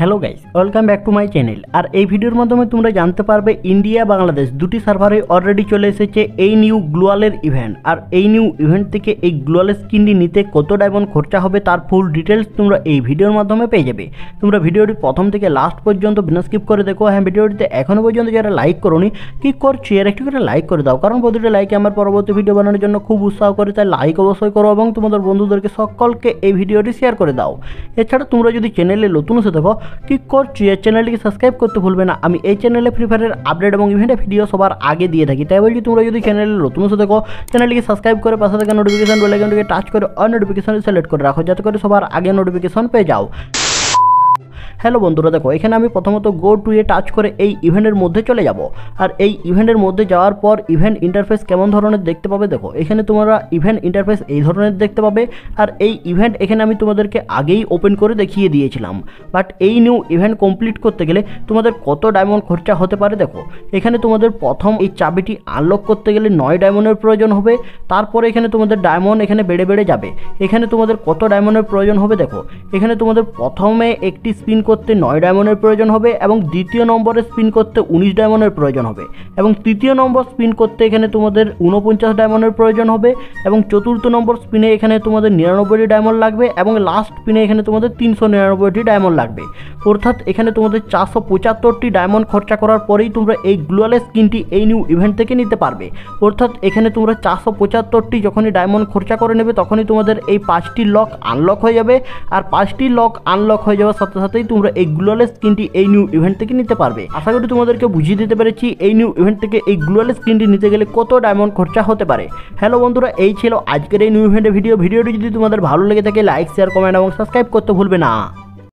hello guys welcome back to my channel আর এই ভিডিওর মাধ্যমে তোমরা জানতে পারবে ইন্ডিয়া বাংলাদেশ দুটি সার্ভারে অলরেডি চলে এসেছে এই নিউ গ্লোয়ালের ইভেন্ট আর এই নিউ ইভেন্ট থেকে এই গ্লোয়ালের স্কিনটি নিতে কত ডায়মন্ড খরচা হবে তার ফুল ডিটেলস তোমরা এই ভিডিওর মাধ্যমে পেয়ে যাবে তোমরা ভিডিওটি প্রথম থেকে লাস্ট পর্যন্ত বিনা স্কিপ করে দেখো হ্যাঁ ভিডিওটিতে এখনও পর্যন্ত যারা লাইক করোনি কি করছি আর একটু করে লাইক করে দাও কারণ প্রতিটি লাইকে আমার পরবর্তী ভিডিও বানানোর জন্য খুব উৎসাহ করে তাই লাইক অবশ্যই করো এবং তোমাদের বন্ধুদেরকে সকলকে এই ভিডিওটি শেয়ার করে দাও এছাড়া তোমরা যদি চ্যানেলে নতুন এসে থাকো ক্লিক করছি এই চ্যানেলটিকে সাবস্ক্রাইব করতে ভুলবে না আমি এই চ্যানেলে ফ্রি ফায়ারের আপডেট এবং ইভেন্টের ভিডিও সবার আগে দিয়ে থাকি তাই বলছি তোমরা যদি চ্যানেলে নতুন সাথে দেখো চ্যানেলটিকে সাবস্ক্রাইব করে পাশে থাকা নোটিফিকেশন বেলাইকনটিকে টাচ করে অন নোটিফিকেশন সিলেক্ট করে রাখো যাতে করে সবার আগে নোটিফিকেশন পেয়ে যাও হ্যালো বন্ধুরা দেখো এখানে আমি প্রথমত গো টু এ টাচ করে এই ইভেন্টের মধ্যে চলে যাব আর এই ইভেন্টের মধ্যে যাওয়ার পর ইভেন্ট ইন্টারফেস কেমন ধরনের দেখতে পাবে দেখো এখানে তোমরা ইভেন্ট ইন্টারফেস এই ধরনের দেখতে পাবে আর এই ইভেন্ট এখানে আমি তোমাদেরকে আগেই ওপেন করে দেখিয়ে দিয়েছিলাম বাট এই নিউ ইভেন্ট কমপ্লিট করতে গেলে তোমাদের কত ডায়মন্ড খরচা হতে পারে দেখো এখানে তোমাদের প্রথম এই চাবিটি আনলক করতে গেলে নয় ডায়মন্ডের প্রয়োজন হবে তারপরে এখানে তোমাদের ডায়মন্ড এখানে বেড়ে বেড়ে যাবে এখানে তোমাদের কত ডায়মন্ডের প্রয়োজন হবে দেখো এখানে তোমাদের প্রথমে একটি স্পিন করতে নয় ডায়মন্ডের প্রয়োজন হবে এবং দ্বিতীয় নম্বরে স্পিন করতে উনিশ ডায়মন্ডের প্রয়োজন হবে এবং তৃতীয় নম্বর স্পিন করতে এখানে তোমাদের উনপঞ্চাশ ডায়মন্ডের প্রয়োজন হবে এবং চতুর্থ নম্বর স্পিনে এখানে তোমাদের নিরানব্বইটি ডায়মন্ড লাগবে এবং লাস্ট স্পিনে এখানে তোমাদের তিনশো নিরানব্বইটি ডায়মন্ড লাগবে অর্থাৎ এখানে তোমাদের চারশো পঁচাত্তরটি ডায়মন্ড খরচা করার পরেই তোমরা এই গ্লোয়ালে স্কিনটি এই নিউ ইভেন্ট থেকে নিতে পারবে অর্থাৎ এখানে তোমরা চারশো পঁচাত্তরটি যখনই ডায়মন্ড খরচা করে নেবে তখনই তোমাদের এই পাঁচটি লক আনলক হয়ে যাবে আর পাঁচটি লক আনলক হয়ে যাওয়ার সাথে সাথেই তোমরা এই গ্লোয়াল স্ক্রিনটি এই নিউ ইভেন্ট থেকে নিতে পারবে আশা করি তোমাদেরকে বুঝিয়ে দিতে পেরেছি এই নিউ ইভেন্ট থেকে এই গ্লোয়াল স্ক্রিনটি নিতে গেলে কত ডায়মন্ড খরচা হতে পারে হ্যালো বন্ধুরা এই ছিল আজকের এই নিউ ইভেন্টের ভিডিও ভিডিওটি যদি তোমাদের ভালো লেগে থাকে লাইক শেয়ার কমেন্ট এবং সাবস্ক্রাইব করতে ভুলবে না